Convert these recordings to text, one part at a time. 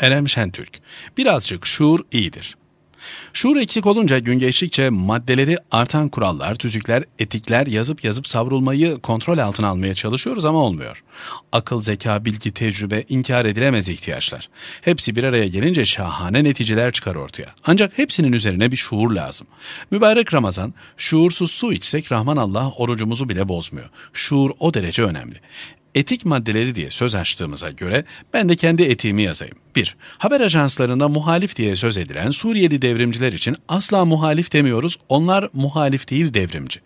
Erem Şentürk. Birazcık şuur iyidir. Şuur eksik olunca gün geçtikçe maddeleri artan kurallar, tüzükler, etikler yazıp yazıp savrulmayı kontrol altına almaya çalışıyoruz ama olmuyor. Akıl, zeka, bilgi, tecrübe inkar edilemez ihtiyaçlar. Hepsi bir araya gelince şahane neticeler çıkar ortaya. Ancak hepsinin üzerine bir şuur lazım. Mübarek Ramazan, şuursuz su içsek Rahman Allah orucumuzu bile bozmuyor. Şuur o derece önemli. Etik maddeleri diye söz açtığımıza göre ben de kendi etiğimi yazayım. 1. Haber ajanslarında muhalif diye söz edilen Suriyeli devrimciler için asla muhalif demiyoruz. Onlar muhalif değil devrimci.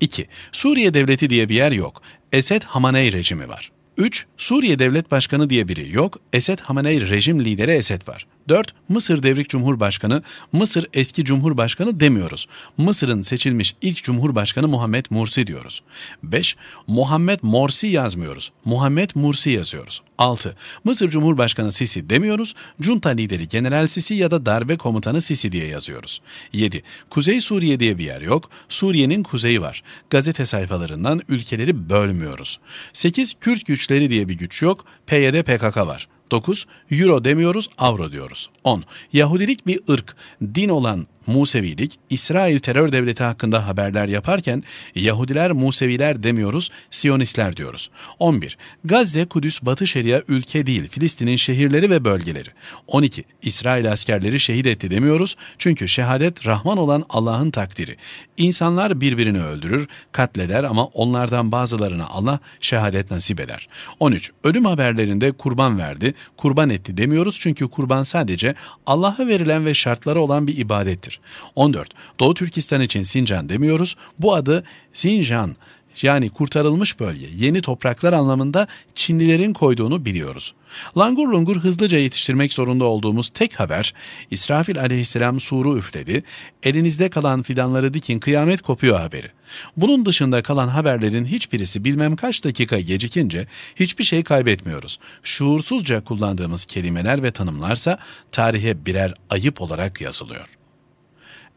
2. Suriye devleti diye bir yer yok. Esed Hamaney rejimi var. 3. Suriye Devlet Başkanı diye biri yok. Esed Hamaney rejim lideri Esed var. 4. Mısır Devrik Cumhurbaşkanı, Mısır eski Cumhurbaşkanı demiyoruz. Mısır'ın seçilmiş ilk Cumhurbaşkanı Muhammed Mursi diyoruz. 5. Muhammed Morsi yazmıyoruz. Muhammed Mursi yazıyoruz. 6. Mısır Cumhurbaşkanı Sisi demiyoruz. Junta lideri General Sisi ya da darbe komutanı Sisi diye yazıyoruz. 7. Kuzey Suriye diye bir yer yok. Suriye'nin kuzeyi var. Gazete sayfalarından ülkeleri bölmüyoruz. 8. Kürt güçleri diye bir güç yok. PYD PKK var. 9. Euro demiyoruz, avro diyoruz. 10. Yahudilik bir ırk, din olan Musevilik, İsrail terör devleti hakkında haberler yaparken Yahudiler Museviler demiyoruz, Siyonistler diyoruz. 11. Gazze, Kudüs, Batı Şeria ülke değil, Filistin'in şehirleri ve bölgeleri. 12. İsrail askerleri şehit etti demiyoruz çünkü şehadet Rahman olan Allah'ın takdiri. İnsanlar birbirini öldürür, katleder ama onlardan bazılarına Allah şehadet nasip eder. 13. Ölüm haberlerinde kurban verdi, kurban etti demiyoruz çünkü kurban sadece Allah'a verilen ve şartları olan bir ibadettir. 14. Doğu Türkistan için Sincan demiyoruz. Bu adı Sincan yani kurtarılmış bölge, yeni topraklar anlamında Çinlilerin koyduğunu biliyoruz. Langur lungur hızlıca yetiştirmek zorunda olduğumuz tek haber, İsrafil aleyhisselam suru üfledi, elinizde kalan fidanları dikin kıyamet kopuyor haberi. Bunun dışında kalan haberlerin hiçbirisi bilmem kaç dakika gecikince hiçbir şey kaybetmiyoruz. Şuursuzca kullandığımız kelimeler ve tanımlarsa tarihe birer ayıp olarak yazılıyor.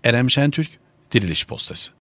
Erem Türk Diriliş Postası